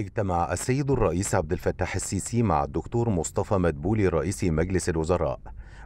اجتمع السيد الرئيس عبد الفتاح السيسي مع الدكتور مصطفى مدبولي رئيس مجلس الوزراء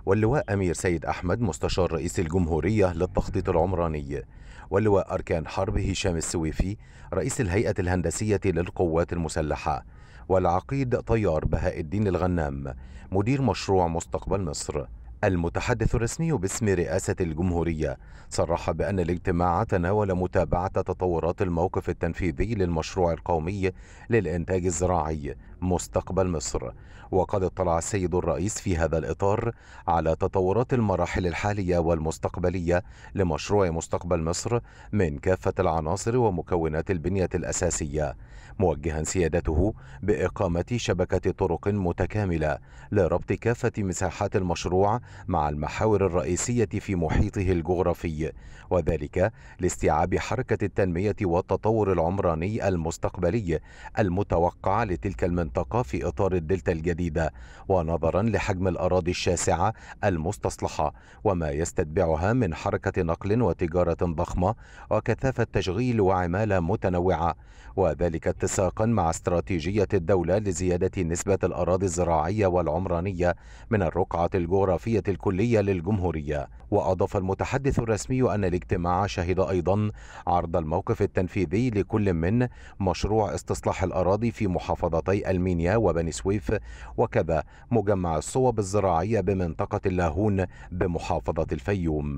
واللواء أمير سيد أحمد مستشار رئيس الجمهورية للتخطيط العمراني واللواء أركان حرب هشام السويفي رئيس الهيئة الهندسية للقوات المسلحة والعقيد طيار بهاء الدين الغنام مدير مشروع مستقبل مصر المتحدث الرسمي باسم رئاسة الجمهورية صرح بأن الاجتماع تناول متابعة تطورات الموقف التنفيذي للمشروع القومي للإنتاج الزراعي مستقبل مصر وقد اطلع السيد الرئيس في هذا الإطار على تطورات المراحل الحالية والمستقبلية لمشروع مستقبل مصر من كافة العناصر ومكونات البنية الأساسية موجها سيادته بإقامة شبكة طرق متكاملة لربط كافة مساحات المشروع مع المحاور الرئيسية في محيطه الجغرافي وذلك لاستيعاب حركة التنمية والتطور العمراني المستقبلي المتوقع لتلك المنطقة في إطار الدلتا الجديدة ونظرا لحجم الأراضي الشاسعة المستصلحة وما يستتبعها من حركة نقل وتجارة ضخمة وكثافة تشغيل وعمالة متنوعة وذلك اتساقا مع استراتيجية الدولة لزيادة نسبة الأراضي الزراعية والعمرانية من الرقعة الجغرافية الكلية للجمهورية وأضاف المتحدث الرسمي أن الاجتماع شهد أيضا عرض الموقف التنفيذي لكل من مشروع استصلاح الأراضي في محافظتي المينيا وبني سويف وكذا مجمع الصوب الزراعية بمنطقة اللاهون بمحافظة الفيوم